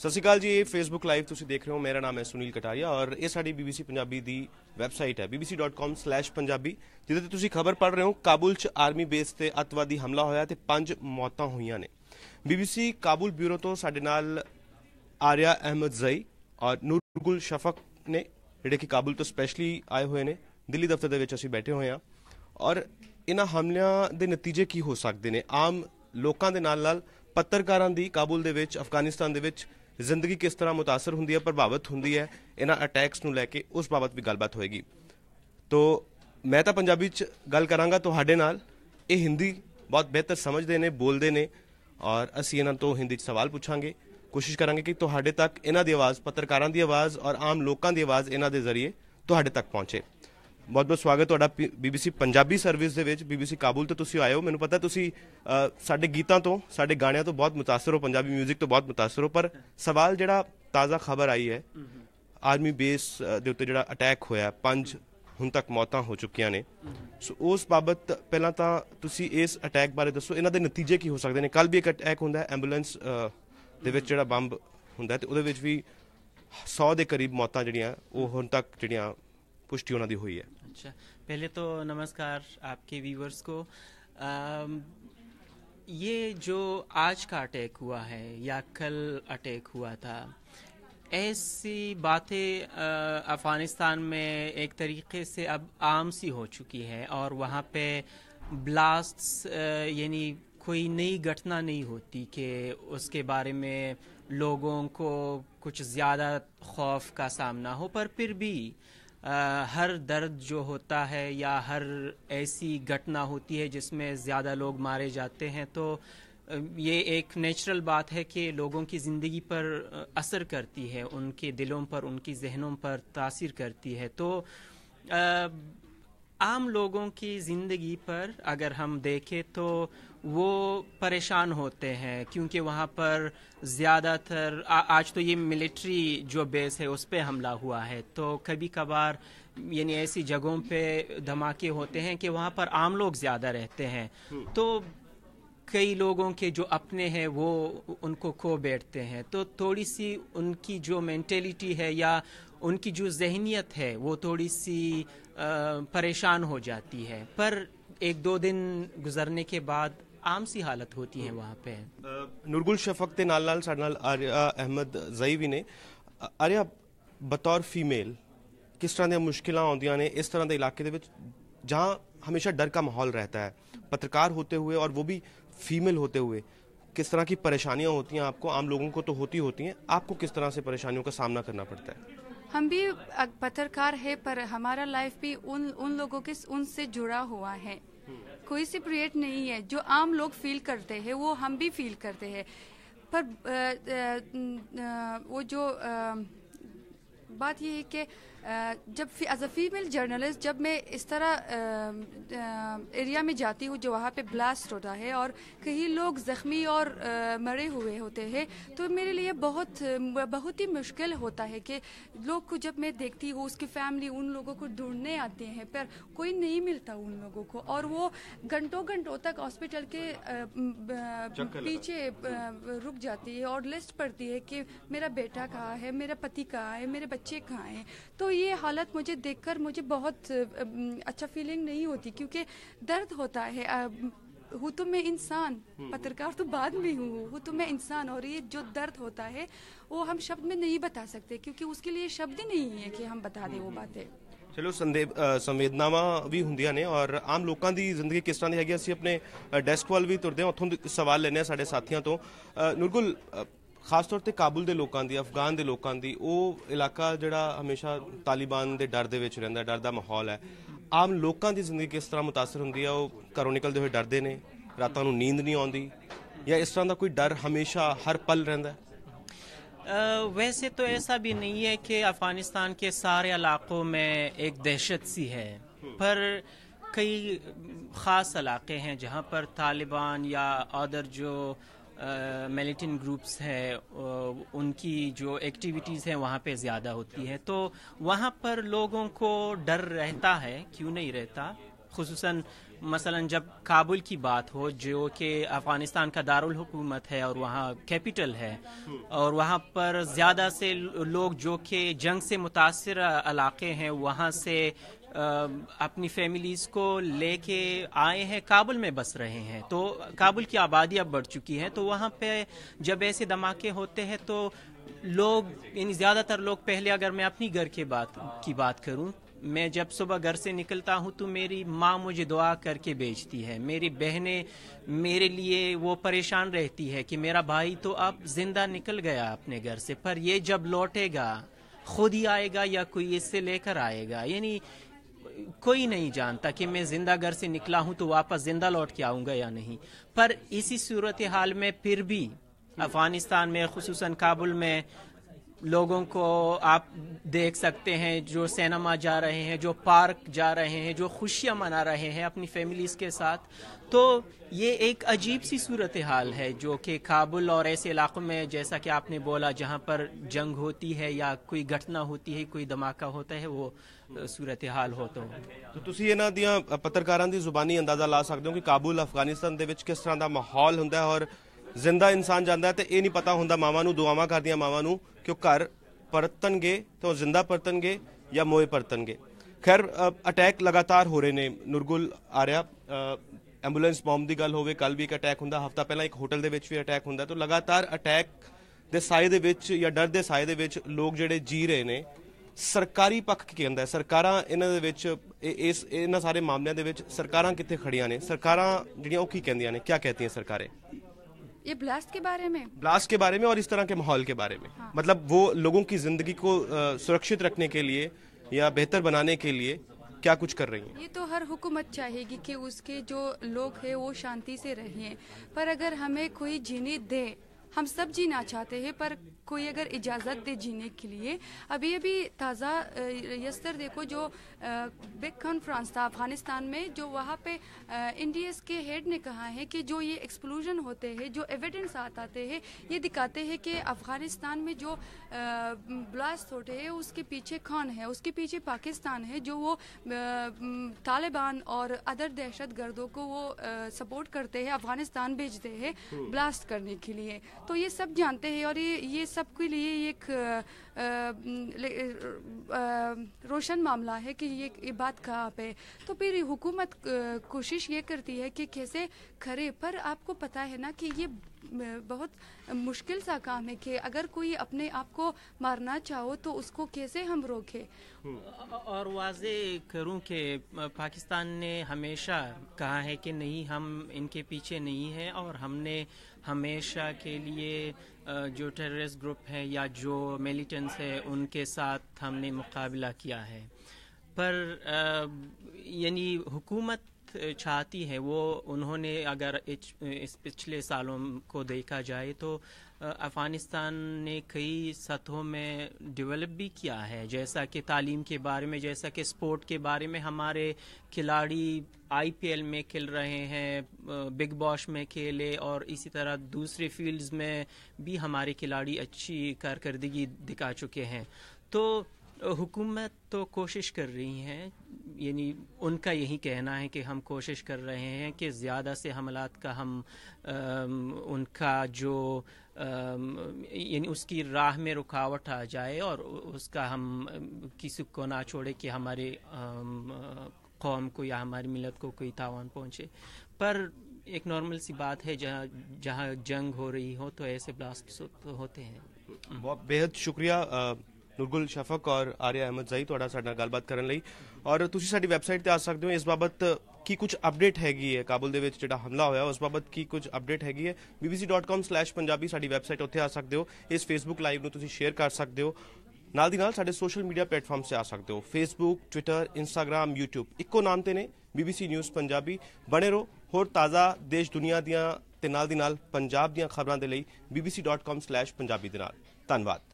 ਸਤਿ ਸ਼੍ਰੀ ਅਕਾਲ ਜੀ Facebook live ਤੁਸੀਂ ਦੇਖ ਰਹੇ ਹੋ ਮੇਰਾ ਨਾਮ ਹੈ ਸੁਨੀਲ ਕਟਾਰੀਆ ਔਰ ਇਹ ਸਾਡੀ BBC ਪੰਜਾਬੀ ਦੀ ਵੈਬਸਾਈਟ ਹੈ bbc.com/punjabi ਜਿੱਦੇ ਤੇ ਤੁਸੀਂ ਖਬਰ ਪੜ ਰਹੇ ਹੋ ਕਾਬੁਲ 'ਚ ਆਰਮੀ ਬੇਸ ਤੇ ਅਤਵਾਦੀ ਹਮਲਾ ਹੋਇਆ ਤੇ ਪੰਜ ਮੌਤਾਂ ਹੋਈਆਂ ਨੇ BBC ਕਾਬੁਲ ਬਿਊਰੋ ਤੋਂ ਸਾਡੇ ਨਾਲ ਆਰਿਆ ਅਹਿਮਦ ਜ਼ਈ ਔਰ ਨੂਰਗੁਲ ਸ਼ਫਕ ਨੇ ਜਿਹੜੇ ਕਿ ਕਾਬੁਲ ਤੋਂ ਸਪੈਸ਼ਲੀ ਆਏ ਹੋਏ ਨੇ ਦਿੱਲੀ ਦਫ਼ਤਰ ਦੇ ਵਿੱਚ ਅਸੀਂ ਬੈਠੇ ਹੋਏ ਹਾਂ ਔਰ ਇਹਨਾਂ ਹਮਲਿਆਂ ਦੇ ਨਤੀਜੇ ਕੀ ਹੋ ਸਕਦੇ ਨੇ ਆਮ ਲੋਕਾਂ ਦੇ ਨਾਲ ਨਾਲ ਪੱਤਰਕਾਰਾਂ ਦੀ ਕਾਬੁਲ ਦੇ ਵਿੱਚ ਅਫਗਾਨਿਸਤਾਨ ਦੇ ਵਿੱਚ ਜ਼ਿੰਦਗੀ ਕਿਸ ਤਰ੍ਹਾਂ متاثر ਹੁੰਦੀ ਹੈ ਪ੍ਰਭਾਵਿਤ ਹੁੰਦੀ ਹੈ ਇਹਨਾਂ ਅਟੈਕਸ ਨੂੰ ਲੈ ਕੇ ਉਸ ਬਾਬਤ ਵੀ ਗੱਲਬਾਤ ਹੋਏਗੀ ਤੋਂ ਮੈਂ ਤਾਂ ਪੰਜਾਬੀ ਚ ਗੱਲ ਕਰਾਂਗਾ ਤੁਹਾਡੇ ਨਾਲ ਇਹ ਹਿੰਦੀ ਬਹੁਤ ਬਿਹਤਰ ਸਮਝਦੇ ਨੇ ਬੋਲਦੇ ਨੇ ਔਰ ਅਸੀਂ ਇਹਨਾਂ ਤੋਂ ਹਿੰਦੀ ਚ ਸਵਾਲ ਪੁੱਛਾਂਗੇ ਕੋਸ਼ਿਸ਼ ਕਰਾਂਗੇ ਕਿ ਤੁਹਾਡੇ ਤੱਕ ਇਹਨਾਂ ਦੀ ਆਵਾਜ਼ ਪੱਤਰਕਾਰਾਂ ਦੀ ਆਵਾਜ਼ ਔਰ ਆਮ ਲੋਕਾਂ ਦੀ ਆਵਾਜ਼ ਇਹਨਾਂ ਦੇ ਜ਼ਰੀਏ ਤੁਹਾਡੇ ਤੱਕ ਪਹੁੰਚੇ ਬਹੁਤ-ਬਹੁਤ ਸਵਾਗਤ ਤੁਹਾਡਾ ਬੀਬੀਸੀ ਪੰਜਾਬੀ ਸਰਵਿਸ ਦੇ ਵਿੱਚ ਬੀਬੀਸੀ ਕਾਬੁਲ ਤੋਂ ਤੁਸੀਂ ਆਏ ਹੋ ਮੈਨੂੰ ਪਤਾ ਤੁਸੀਂ ਸਾਡੇ ਗੀਤਾਂ ਤੋਂ ਸਾਡੇ ਗਾਣਿਆਂ ਤੋਂ ਬਹੁਤ متاثر ਹੋ ਪੰਜਾਬੀ 뮤직 ਤੋਂ ਬਹੁਤ متاثر ਹੋ ਪਰ ਸਵਾਲ ਜਿਹੜਾ ਤਾਜ਼ਾ ਖਬਰ ਆਈ ਹੈ ਆਰਮੀ ਬੇਸ ਦੇ ਉੱਤੇ ਜਿਹੜਾ ਅਟੈਕ ਹੋਇਆ ਪੰਜ ਹੁਣ ਤੱਕ ਮੌਤਾਂ ਹੋ ਚੁੱਕੀਆਂ ਨੇ ਸੋ ਉਸ ਬਾਬਤ ਪਹਿਲਾਂ ਤਾਂ ਤੁਸੀਂ ਇਸ ਅਟੈਕ ਬਾਰੇ ਦੱਸੋ ਇਹਨਾਂ ਦੇ ਨਤੀਜੇ ਕੀ ਹੋ ਸਕਦੇ ਨੇ ਕੱਲ ਵੀ ਇੱਕ ਅਟੈਕ ਹੁੰਦਾ ਹੈ ਐਂਬੂਲੈਂਸ ਦੇ ਵਿੱਚ ਜਿਹੜਾ ਬੰਬ ਹੁੰਦਾ ਤੇ ਉਹਦੇ ਵਿੱਚ ਵੀ 100 ਦੇ ਕਰੀਬ ਮੌਤਾਂ ਜਿਹੜੀਆਂ ਉਹ ਹੁਣ ਤੱਕ ਜਿਹੜੀਆਂ ਪੁਸ਼ਟੀ ਉਹਨਾਂ ਦੀ ਹੋਈ ਹੈ اچھا پہلے تو نمسکار آپ کے کو یہ جو آج کا اٹیک ہوا ہے یا کل اٹیک ہوا تھا ایسی باتیں افغانستان میں ایک طریقے سے اب عام سی ہو چکی ہے اور وہاں پہ بلاسٹ یعنی کوئی نئی گھٹنا نہیں ہوتی کہ اس کے بارے میں لوگوں کو کچھ زیادہ خوف کا سامنا ہو پر پھر بھی ہر درد جو ہوتا ہے یا ہر ایسی گھٹنا ہوتی ہے جس میں زیادہ لوگ مارے جاتے ہیں تو یہ ایک نیچرل بات ہے کہ لوگوں کی زندگی پر اثر کرتی ہے ان کے دلوں پر ان کی ذہنوں پر تاثیر کرتی ہے تو عام لوگوں کی زندگی پر اگر ہم دیکھیں تو وہ پریشان ہوتے ہیں کیونکہ وہاں پر زیادہ تر آج تو یہ ملٹری جو بیس ہے اس پہ حملہ ہوا ہے تو کبھی کبھار یعنی ایسی جگہوں پہ دھماکے ہوتے ہیں کہ وہاں پر عام لوگ زیادہ رہتے ہیں تو کئی لوگوں کے جو اپنے ہیں وہ ان کو کھو بیٹھتے ہیں تو تھوڑی سی ان کی جو مینٹیلیٹی ہے یا ان کی جو ذہنیت ہے وہ تھوڑی سی پریشان ہو جاتی ہے پر ایک دو دن گزرنے کے بعد عام سی حالت ہوتی ہے وہاں پہ نرگل شفق تے نال نال آریہ احمد زائیوی نے آریہ بطور فیمیل کس طرح دے مشکلہ ہوں دیا نے اس طرح دے علاقے دے جہاں ہمیشہ ڈر کا محول رہتا ہے پترکار ہوتے ہوئے اور وہ بھی فیمیل ہوتے ہوئے کس طرح کی پریشانیاں ہوتی ہیں آپ کو عام لوگوں کو تو ہوتی ہوتی ہیں آپ کو کس طرح سے پریشانیوں کا سامنا کرنا پڑتا ہے ہم بھی پترکار ہے پر ہمارا لائف بھی ان ان لوگوں کے ان سے جڑا ہوا ہے کوئی سپریٹ نہیں ہے جو عام لوگ فیل کرتے ہیں وہ ہم بھی فیل کرتے ہیں پر وہ جو بات یہ ہے کہ جب ایز اے فیمیل جرنلسٹ جب میں اس طرح ایریا میں جاتی ہوں جو وہاں پہ بلاسٹ ہوتا ہے اور کہیں لوگ زخمی اور مرے ہوئے ہوتے ہیں تو میرے لیے بہت بہت ہی مشکل ہوتا ہے کہ لوگ کو جب میں دیکھتی ہوں اس کی فیملی ان لوگوں کو ڈھونڈنے آتے ہیں پر کوئی نہیں ملتا ان لوگوں کو اور وہ گھنٹوں گھنٹوں تک ہاسپٹل کے پیچھے رک جاتی ہے اور لسٹ پڑتی ہے کہ میرا بیٹا کہاں ہے میرا پتی کہاں ہے میرے بچے کہاں ہیں تو یہ حالت مجھے دیکھ کر مجھے بہت اچھا فیلنگ نہیں ہوتی کیونکہ درد ہوتا ہے ہوں تو میں انسان پترکار تو بعد میں ہوں ہوں تو میں انسان اور یہ جو درد ہوتا ہے وہ ہم شبد میں نہیں بتا سکتے کیونکہ اس کے لیے شبد ہی نہیں ہے کہ ہم بتا دیں وہ باتیں چلو سنویدناما بھی ہندیاں نے اور عام لوکاں دی زندگی کس طرح دی ہے گیا اسی اپنے ڈیسک وال بھی تردیں اور سوال لینے ہیں ساڑھے ساتھیاں تو نرگل ਖਾਸ ਤੌਰ ਤੇ ਕਾਬੁਲ ਦੇ ਲੋਕਾਂ ਦੀ ਅਫਗਾਨ ਦੇ ਲੋਕਾਂ ਦੀ ਉਹ ਇਲਾਕਾ ਜਿਹੜਾ ਹਮੇਸ਼ਾ ਤਾਲਿਬਾਨ ਦੇ ਡਰ ਦੇ ਵਿੱਚ ਰਹਿੰਦਾ ਡਰ ਦਾ ਮਾਹੌਲ ਹੈ ਆਮ ਲੋਕਾਂ ਦੀ ਜ਼ਿੰਦਗੀ ਕਿਸ ਤਰ੍ਹਾਂ متاثر ਹੁੰਦੀ ਹੈ ਉਹ ਘਰੋਂ ਨਿਕਲਦੇ ਹੋਏ ਡਰਦੇ ਨੇ ਰਾਤਾਂ ਨੂੰ ਨੀਂਦ ਨਹੀਂ ਆਉਂਦੀ ਜਾਂ ਇਸ ਤਰ੍ਹਾਂ ਦਾ ਕੋਈ ਡਰ ਹਮੇਸ਼ਾ ਹਰ ਪਲ ਰਹਿੰਦਾ ਵੈਸੇ ਤਾਂ ਐਸਾ ਵੀ ਨਹੀਂ ਹੈ ਕਿ ਅਫਗਾਨਿਸਤਾਨ अफ़गानिस्तान ਸਾਰੇ सारे इलाक़ों ਇੱਕ دہشت ਸੀ ਹੈ ਪਰ ਕਈ ਖਾਸ ਇਲਾਕੇ ਹਨ ਜਹਾਂ ਪਰ ਤਾਲਿਬਾਨ ਜਾਂ ਆਦਰ ਜੋ میلیٹن گروپس ہے ان کی جو ایکٹیویٹیز ہیں وہاں پہ زیادہ ہوتی ہے تو وہاں پر لوگوں کو ڈر رہتا ہے کیوں نہیں رہتا خصوصاً مثلا جب کابل کی بات ہو جو کہ افغانستان کا دارالحکومت ہے اور وہاں کیپیٹل ہے اور وہاں پر زیادہ سے لوگ جو کہ جنگ سے متاثر علاقے ہیں وہاں سے اپنی فیملیز کو لے کے آئے ہیں کابل میں بس رہے ہیں تو کابل کی آبادی اب بڑھ چکی ہے تو وہاں پہ جب ایسے دھماکے ہوتے ہیں تو لوگ یعنی زیادہ تر لوگ پہلے اگر میں اپنی گھر کے بات کروں میں جب صبح گھر سے نکلتا ہوں تو میری ماں مجھے دعا کر کے بیچتی ہے میری بہنیں میرے لیے وہ پریشان رہتی ہے کہ میرا بھائی تو اب زندہ نکل گیا اپنے گھر سے پر یہ جب لوٹے گا خود ہی آئے گا یا کوئی اس سے لے کر آئے گا یعنی کوئی نہیں جانتا کہ میں زندہ گھر سے نکلا ہوں تو واپس زندہ لوٹ کے آؤں گا یا نہیں پر اسی صورتحال میں پھر بھی افغانستان میں خصوصاً کابل میں لوگوں کو آپ دیکھ سکتے ہیں جو سینما جا رہے ہیں جو پارک جا رہے ہیں جو خوشیاں منا رہے ہیں اپنی فیملیز کے ساتھ تو یہ ایک عجیب سی صورتحال ہے جو کہ کابل اور ایسے علاقوں میں جیسا کہ آپ نے بولا جہاں پر جنگ ہوتی ہے یا کوئی گھٹنا ہوتی ہے کوئی دھماکہ ہوتا ہے وہ صورتحال ہوتا ہوں تو تسی یہ نہ دیاں پترکاران دی زبانی اندازہ لا سکتے ہوں کہ کابل افغانستان دے وچ کس طرح دا ماحول ہوندہ ہے اور ਜ਼ਿੰਦਾ ਇਨਸਾਨ ਜਾਂਦਾ ਤੇ ਇਹ ਨਹੀਂ ਪਤਾ ਹੁੰਦਾ ਮਾਵਾਂ ਨੂੰ ਦੁਆਵਾਂ ਕਰਦੀਆਂ ਮਾਵਾਂ ਨੂੰ ਕਿ ਉਹ ਘਰ ਪਰਤਣਗੇ ਉਹ ਜ਼ਿੰਦਾ ਪਰਤਣਗੇ ਜਾਂ ਮੋਏ ਪਰਤਣਗੇ ਖੈਰ ਅਟੈਕ ਲਗਾਤਾਰ ਹੋ ਰਹੇ ਨੇ ਆ ਆਰਿਆ ਐਂਬੂਲੈਂਸ ਬੰਬ ਦੀ ਗੱਲ ਹੋਵੇ ਕੱਲ ਵੀ ਇੱਕ ਅਟੈਕ ਹੁੰਦਾ ਹਫਤਾ ਪਹਿਲਾਂ ਇੱਕ ਹੋਟਲ ਦੇ ਵਿੱਚ ਵੀ ਅਟੈਕ ਹੁੰਦਾ ਤਾਂ ਲਗਾਤਾਰ ਅਟੈਕ ਦੇ ਸਾਏ ਦੇ ਵਿੱਚ ਜਾਂ ਡਰ ਦੇ ਸਾਏ ਦੇ ਵਿੱਚ ਲੋਕ ਜਿਹੜੇ ਜੀ ਰਹੇ ਨੇ ਸਰਕਾਰੀ ਪੱਖ ਕੀ ਕਹਿੰਦਾ ਹੈ ਸਰਕਾਰਾਂ ਇਹਨਾਂ ਦੇ ਵਿੱਚ ਇਸ ਇਹਨਾਂ ਸਾਰੇ ਮਾਮਲਿਆਂ ਦੇ ਵਿੱਚ ਸਰਕਾਰਾਂ ਕਿੱਥੇ ਖੜੀਆਂ ਨੇ ਸਰਕਾਰਾਂ ਜਿਹੜੀਆਂ ਉਹ ਕੀ ਕਹਿੰਦੀਆਂ ਨੇ ਕੀ ਕਹਤੀਆਂ ਸਰਕਾਰੇ یہ بلاسٹ کے بارے میں بلاسٹ کے بارے میں اور اس طرح کے ماحول کے بارے میں ہاں۔ مطلب وہ لوگوں کی زندگی کو سرکشت رکھنے کے لیے یا بہتر بنانے کے لیے کیا کچھ کر رہی ہیں یہ تو ہر حکومت چاہے گی کہ اس کے جو لوگ ہیں وہ شانتی سے رہیں پر اگر ہمیں کوئی جینی دے ہم سب جینا چاہتے ہیں پر کوئی اگر اجازت دے جینے کے لیے ابھی ابھی تازہ یستر دیکھو جو بک کانفرانس تھا افغانستان میں جو وہاں پہ ایس کے ہیڈ نے کہا ہے کہ جو یہ ایکسپلوژن ہوتے ہیں جو آت آتے ہیں یہ دکھاتے ہیں کہ افغانستان میں جو بلاسٹ ہوتے ہیں اس کے پیچھے کون ہے اس کے پیچھے پاکستان ہے جو وہ طالبان اور ادر دہشت گردوں کو وہ سپورٹ کرتے ہیں افغانستان بھیجتے ہیں بلاسٹ کرنے کے لیے تو یہ سب جانتے ہیں اور یہ یہ سب کے لیے ایک روشن معاملہ ہے کہ یہ بات پہ تو پھر حکومت کوشش یہ کرتی ہے کہ کیسے کھڑے پر آپ کو پتا ہے نا کہ یہ بہت مشکل سا کام ہے کہ اگر کوئی اپنے آپ کو مارنا چاہو تو اس کو کیسے ہم روکے اور واضح کروں کہ پاکستان نے ہمیشہ کہا ہے کہ نہیں ہم ان کے پیچھے نہیں ہیں اور ہم نے ہمیشہ کے لیے جو ٹیررسٹ گروپ ہیں یا جو ملیٹنس ہیں ان کے ساتھ ہم نے مقابلہ کیا ہے پر یعنی حکومت چاہتی ہے وہ انہوں نے اگر اس پچھلے سالوں کو دیکھا جائے تو افغانستان نے کئی سطحوں میں ڈیولپ بھی کیا ہے جیسا کہ تعلیم کے بارے میں جیسا کہ اسپورٹ کے بارے میں ہمارے کھلاڑی آئی پی ایل میں کھیل رہے ہیں بگ باش میں کھیلے اور اسی طرح دوسرے فیلڈز میں بھی ہمارے کھلاڑی اچھی کارکردگی دکھا چکے ہیں تو حکومت تو کوشش کر رہی ہیں یعنی ان کا یہی کہنا ہے کہ ہم کوشش کر رہے ہیں کہ زیادہ سے حملات کا ہم ان کا جو یعنی اس کی راہ میں رکاوٹ آ جائے اور اس کا ہم کسی کو نہ چھوڑے کہ ہمارے قوم کو یا ہماری ملت کو کوئی تاوان پہنچے پر ایک نارمل سی بات ہے جہاں جہاں جنگ ہو رہی ہو تو ایسے بلاسٹ ہوتے ہیں بہت شکریہ ਨੁਰਗੁਲ ਸ਼ਫਕ ਔਰ ਆਰਿਆ ਅਹਿਮਦ ਜ਼ਈ ਤੁਹਾਡਾ ਸਾਡੇ ਨਾਲ ਗੱਲਬਾਤ ਕਰਨ ਲਈ ਔਰ ਤੁਸੀਂ ਸਾਡੀ ਵੈਬਸਾਈਟ ਤੇ ਆ ਸਕਦੇ ਹੋ ਇਸ ਬਾਬਤ ਕੀ ਕੁਝ ਅਪਡੇਟ ਹੈਗੀ ਹੈ ਕਾਬੁਲ ਦੇ ਵਿੱਚ ਜਿਹੜਾ ਹਮਲਾ ਹੋਇਆ ਉਸ ਬਾਬਤ ਕੀ ਕੁਝ ਅਪਡੇਟ ਹੈਗੀ ਹੈ bbc.com/punjabi ਸਾਡੀ ਵੈਬਸਾਈਟ ਉੱਥੇ ਆ ਸਕਦੇ ਹੋ ਇਸ ਫੇਸਬੁੱਕ ਲਾਈਵ ਨੂੰ ਤੁਸੀਂ ਸ਼ੇਅਰ ਕਰ ਸਕਦੇ ਹੋ ਨਾਲ ਦੀ ਨਾਲ ਸਾਡੇ ਸੋਸ਼ਲ ਮੀਡੀਆ ਪਲੇਟਫਾਰਮ ਤੇ ਆ ਸਕਦੇ ਹੋ ਫੇਸਬੁੱਕ ਟਵਿੱਟਰ ਇੰਸਟਾਗ੍ਰam YouTube ਇੱਕੋ ਨਾਮ ਤੇ ਨੇ BBC ਨਿਊਜ਼ ਪੰਜਾਬੀ ਬਣੇ ਰਹੋ ਹੋਰ ਤਾਜ਼ਾ ਦੇਸ਼ ਦੁਨੀਆ ਦੀਆਂ ਤੇ ਨਾਲ ਦੀ ਨਾਲ ਪੰਜਾਬ ਦੀਆਂ ਖਬਰਾਂ ਦੇ ਲਈ bbc.com/punjabi ਦੇ ਨਾਲ ਧੰਨਵਾਦ